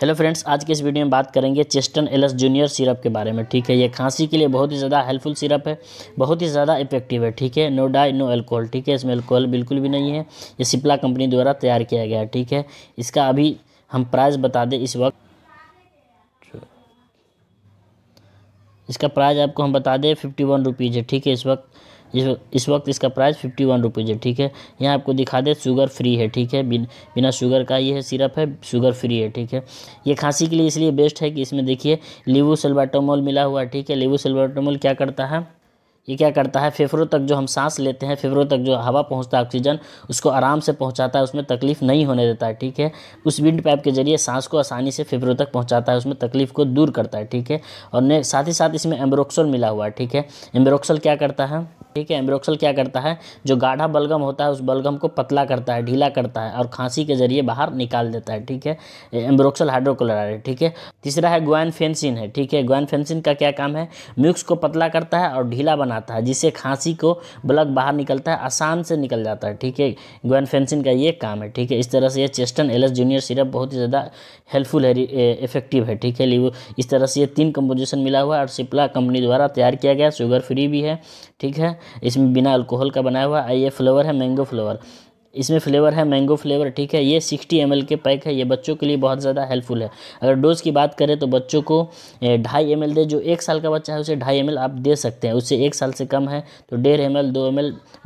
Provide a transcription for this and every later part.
hello friends आज के इस वीडियो में बात करेंगे चेस्टन एलस जूनियर सिरप के बारे में ठीक है ये खांसी के लिए बहुत ही ज़्यादा हेल्पफुल सिरप है बहुत ही ज़्यादा इफेक्टिव है ठीक है नो डाई नो एल्कोहल ठीक है इसमें एल्कोहल बिल्कुल भी नहीं है ये सिप्ला कंपनी द्वारा तैयार किया गया है ठीक है इसका अभी हम प्राइस बता दें इस वक्त इसका प्राइस आपको हम बता दें फिफ्टी वन रुपीज़ है ठीक है इस वक्त इस इस वक्त इसका प्राइस फिफ्टी वन रुपीज़ है ठीक है यहाँ आपको दिखा दे शुगर फ्री है ठीक है बिन बिना शुगर का ये है सिरप है शुगर फ्री है ठीक है ये खांसी के लिए इसलिए बेस्ट है कि इसमें देखिए लीवू सेल्वाटोमोल मिला हुआ है ठीक है लीवू सेल्वाटोमोल क्या करता है ये क्या करता है फेफड़ों तक जो हम सांस लेते हैं फेफड़ों तक जो हवा पहुंचता है ऑक्सीजन उसको आराम से पहुंचाता है उसमें तकलीफ़ नहीं होने देता है ठीक है उस विंड पाइप के जरिए सांस को आसानी से फेफड़ों तक पहुंचाता है उसमें तकलीफ को दूर करता है ठीक है और ने साथ ही साथ इसमें एम्ब्रोक्सोल मिला हुआ है ठीक है एम्ब्रोक्सोल क्या करता है ठीक है एम्ब्रोक्सल क्या करता है जो गाढ़ा बलगम होता है उस बलगम को पतला करता है ढीला करता है और खांसी के जरिए बाहर निकाल देता है ठीक है एम्ब्रोक्सल हाइड्रोक्लोराइड ठीक है तीसरा है ग्वान फेंसिन है ठीक है ग्वान फेंसिन का क्या काम है म्यूक्स को पतला करता है और ढीला बनाता है जिससे खांसी को ब्लग बाहर निकलता है आसान से निकल जाता है ठीक है ग्वैन फेंसिन का ये काम है ठीक है इस तरह से ये चेस्टन एलस जूनियर सिरप बहुत ही ज़्यादा हेल्पफुल है इफेक्टिव है ठीक है इस तरह से ये तीन कंपोजिशन मिला हुआ है और सिप्ला कंपनी द्वारा तैयार किया गया शुगर फ्री भी है ठीक है इसमें बिना अल्कोहल का बनाया हुआ है ये फ्लेवर है मैंगो फ्लेवर इसमें फ्लेवर है मैंगो फ्लेवर ठीक है ये 60 एम के पैक है ये बच्चों के लिए बहुत ज़्यादा हेल्पफुल है अगर डोज की बात करें तो बच्चों को ढाई एम दे जो एक साल का बच्चा है उसे ढाई एम आप दे सकते हैं उससे एक साल से कम है तो डेढ़ एम एल दो एम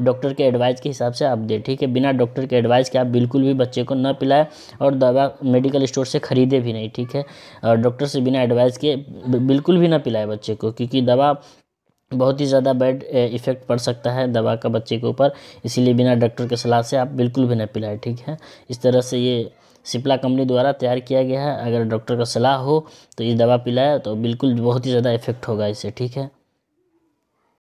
डॉक्टर के एडवाइस के हिसाब से आप दें ठीक है बिना डॉक्टर के एडवाइस के आप बिल्कुल भी बच्चे को न पिलाएं और दवा मेडिकल स्टोर से ख़रीदे भी नहीं ठीक है और डॉक्टर से बिना एडवाइस के बिल्कुल भी ना पिलाए बच्चे को क्योंकि दवा बहुत ही ज़्यादा बैड इफ़ेक्ट पड़ सकता है दवा का बच्चे के ऊपर इसीलिए बिना डॉक्टर के सलाह से आप बिल्कुल भी ना पिलाएं ठीक है इस तरह से ये सिप्ला कंपनी द्वारा तैयार किया गया है अगर डॉक्टर का सलाह हो तो ये दवा पिलाया तो बिल्कुल बहुत ही ज़्यादा इफ़ेक्ट होगा इससे ठीक है